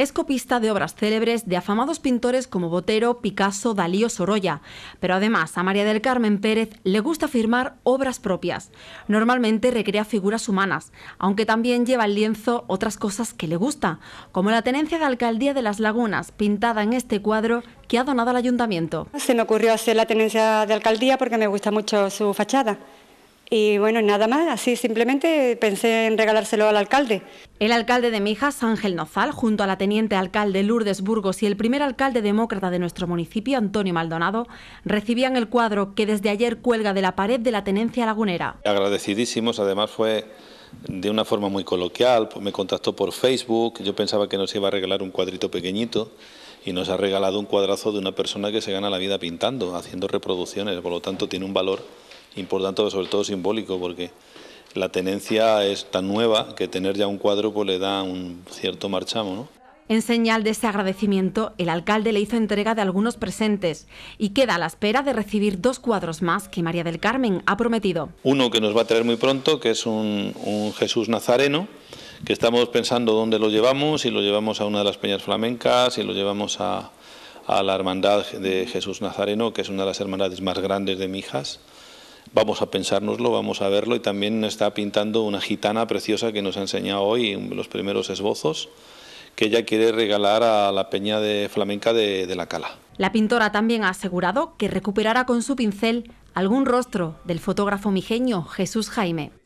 Es copista de obras célebres de afamados pintores como Botero, Picasso, Dalí o Sorolla, pero además a María del Carmen Pérez le gusta firmar obras propias. Normalmente recrea figuras humanas, aunque también lleva al lienzo otras cosas que le gusta, como la tenencia de Alcaldía de las Lagunas, pintada en este cuadro que ha donado al ayuntamiento. Se me ocurrió hacer la tenencia de Alcaldía porque me gusta mucho su fachada. Y bueno, nada más, así simplemente pensé en regalárselo al alcalde. El alcalde de Mijas, Ángel Nozal, junto a la teniente alcalde Lourdes Burgos y el primer alcalde demócrata de nuestro municipio, Antonio Maldonado, recibían el cuadro que desde ayer cuelga de la pared de la tenencia lagunera. Agradecidísimos, además fue de una forma muy coloquial, pues me contactó por Facebook, yo pensaba que nos iba a regalar un cuadrito pequeñito y nos ha regalado un cuadrazo de una persona que se gana la vida pintando, haciendo reproducciones, por lo tanto tiene un valor importante, sobre todo simbólico, porque la tenencia es tan nueva que tener ya un cuadro pues, le da un cierto marchamo. ¿no? En señal de ese agradecimiento, el alcalde le hizo entrega de algunos presentes y queda a la espera de recibir dos cuadros más que María del Carmen ha prometido. Uno que nos va a traer muy pronto, que es un, Jesús Nazareno, que estamos pensando dónde lo llevamos, si lo llevamos a una de las peñas flamencas, si lo llevamos a, a la Hermandad de Jesús Nazareno, que es una de las hermandades más grandes de Mijas, vamos a pensárnoslo, vamos a verlo y también está pintando una gitana preciosa que nos ha enseñado hoy los primeros esbozos que ella quiere regalar a la peña de flamenca de, La Cala. La pintora también ha asegurado que recuperará con su pincel algún rostro del fotógrafo mijeño Jesús Jaime.